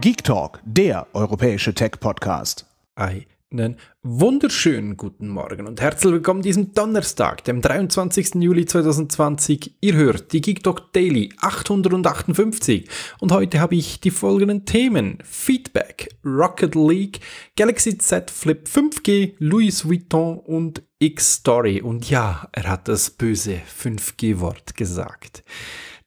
Geek Talk, der europäische Tech-Podcast. Einen wunderschönen guten Morgen und herzlich willkommen diesem Donnerstag, dem 23. Juli 2020. Ihr hört die Geek Talk Daily 858 und heute habe ich die folgenden Themen: Feedback, Rocket League, Galaxy Z Flip 5G, Louis Vuitton und X-Story. Und ja, er hat das böse 5G-Wort gesagt.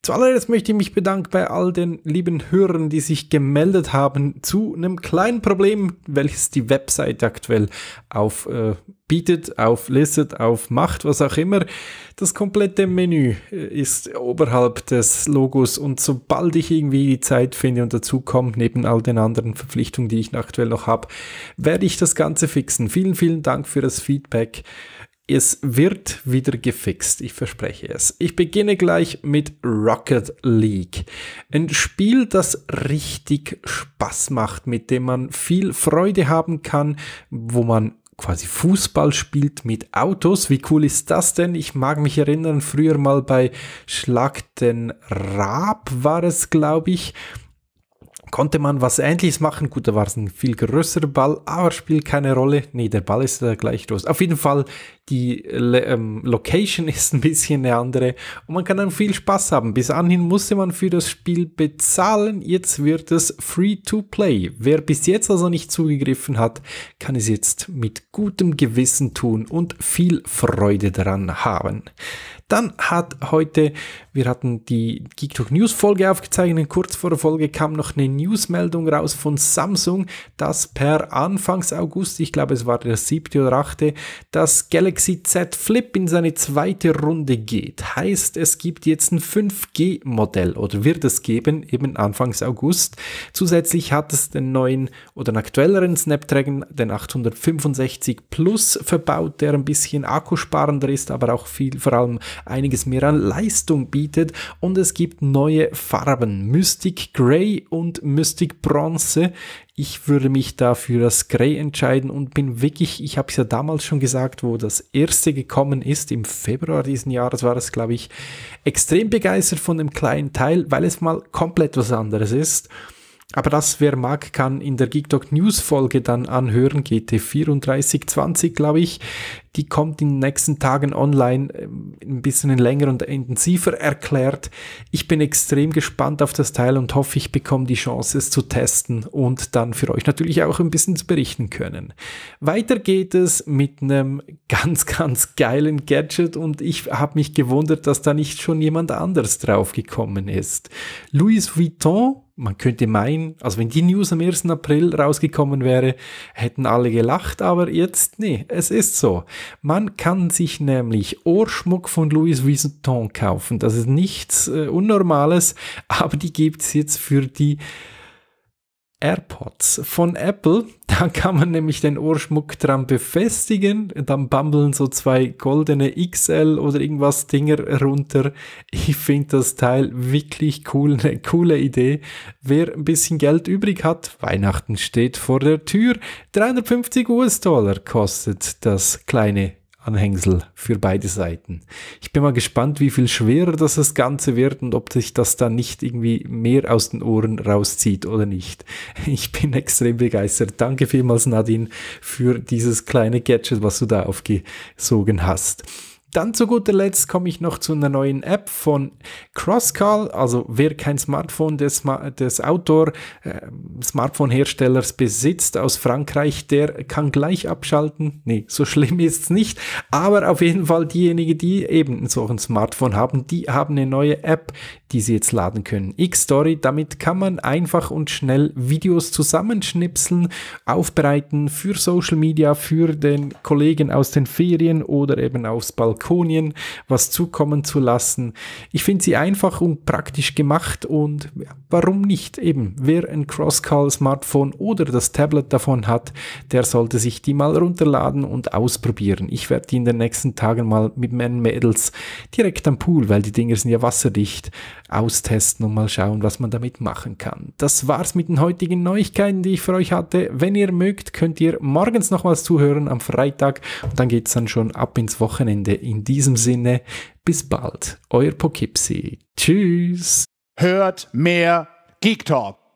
Zuallererst möchte ich mich bedanken bei all den lieben Hörern, die sich gemeldet haben zu einem kleinen Problem, welches die Website aktuell aufbietet, äh, auflistet, aufmacht, was auch immer. Das komplette Menü äh, ist oberhalb des Logos und sobald ich irgendwie die Zeit finde und dazu komme, neben all den anderen Verpflichtungen, die ich aktuell noch habe, werde ich das Ganze fixen. Vielen, vielen Dank für das Feedback. Es wird wieder gefixt, ich verspreche es. Ich beginne gleich mit Rocket League. Ein Spiel, das richtig Spaß macht, mit dem man viel Freude haben kann, wo man quasi Fußball spielt mit Autos. Wie cool ist das denn? Ich mag mich erinnern, früher mal bei Schlag den Raab war es, glaube ich konnte man was Ähnliches machen. Gut, da war es ein viel größerer Ball, aber spielt keine Rolle. Nee, der Ball ist da gleich groß. Auf jeden Fall, die ähm, Location ist ein bisschen eine andere und man kann dann viel Spaß haben. Bis anhin musste man für das Spiel bezahlen. Jetzt wird es free to play. Wer bis jetzt also nicht zugegriffen hat, kann es jetzt mit gutem Gewissen tun und viel Freude daran haben. Dann hat heute, wir hatten die Geek Talk News Folge aufgezeichnet, kurz vor der Folge kam noch eine Newsmeldung raus von Samsung, dass per Anfangs August, ich glaube es war der siebte oder achte, das Galaxy Z Flip in seine zweite Runde geht. Heißt, es gibt jetzt ein 5G-Modell oder wird es geben, eben Anfangs August. Zusätzlich hat es den neuen oder den aktuelleren Snapdragon, den 865 Plus verbaut, der ein bisschen akkusparender ist, aber auch viel, vor allem einiges mehr an Leistung bietet. Und es gibt neue Farben, Mystic Grey und Mystic Bronze. Ich würde mich dafür das Grey entscheiden und bin wirklich, ich habe es ja damals schon gesagt, wo das erste gekommen ist, im Februar diesen Jahres war es, glaube ich, extrem begeistert von dem kleinen Teil, weil es mal komplett was anderes ist. Aber das, wer mag, kann in der GeekTalk News Folge dann anhören, GT3420, glaube ich. Die kommt in den nächsten Tagen online, ähm, ein bisschen länger und intensiver erklärt. Ich bin extrem gespannt auf das Teil und hoffe, ich bekomme die Chance, es zu testen und dann für euch natürlich auch ein bisschen zu berichten können. Weiter geht es mit einem ganz, ganz geilen Gadget und ich habe mich gewundert, dass da nicht schon jemand anders drauf gekommen ist. Louis Vuitton man könnte meinen, also wenn die News am 1. April rausgekommen wäre, hätten alle gelacht, aber jetzt, nee, es ist so. Man kann sich nämlich Ohrschmuck von Louis Vuitton kaufen. Das ist nichts äh, Unnormales, aber die gibt es jetzt für die AirPods von Apple. Da kann man nämlich den Ohrschmuck dran befestigen. Dann bummeln so zwei goldene XL oder irgendwas Dinger runter. Ich finde das Teil wirklich cool, eine coole Idee. Wer ein bisschen Geld übrig hat, Weihnachten steht vor der Tür. 350 US-Dollar kostet das kleine Anhängsel für beide Seiten. Ich bin mal gespannt, wie viel schwerer das, das Ganze wird und ob sich das dann nicht irgendwie mehr aus den Ohren rauszieht oder nicht. Ich bin extrem begeistert. Danke vielmals, Nadine, für dieses kleine Gadget, was du da aufgesogen hast dann zu guter Letzt komme ich noch zu einer neuen App von Crosscall, also wer kein Smartphone des, des Outdoor-Smartphone-Herstellers äh, besitzt aus Frankreich, der kann gleich abschalten. Nee, so schlimm ist es nicht. Aber auf jeden Fall diejenigen, die eben so ein Smartphone haben, die haben eine neue App, die sie jetzt laden können. X-Story, damit kann man einfach und schnell Videos zusammenschnipseln, aufbereiten für Social Media, für den Kollegen aus den Ferien oder eben aufs Balkon Balkonien was zukommen zu lassen. Ich finde sie einfach und praktisch gemacht und warum nicht? Eben, wer ein Crosscall-Smartphone oder das Tablet davon hat, der sollte sich die mal runterladen und ausprobieren. Ich werde die in den nächsten Tagen mal mit meinen Mädels direkt am Pool, weil die Dinger sind ja wasserdicht, austesten und mal schauen, was man damit machen kann. Das war's mit den heutigen Neuigkeiten, die ich für euch hatte. Wenn ihr mögt, könnt ihr morgens nochmals zuhören am Freitag und dann geht es dann schon ab ins Wochenende in diesem Sinne, bis bald, euer Poughkeepsie. Tschüss. Hört mehr Geek Talk.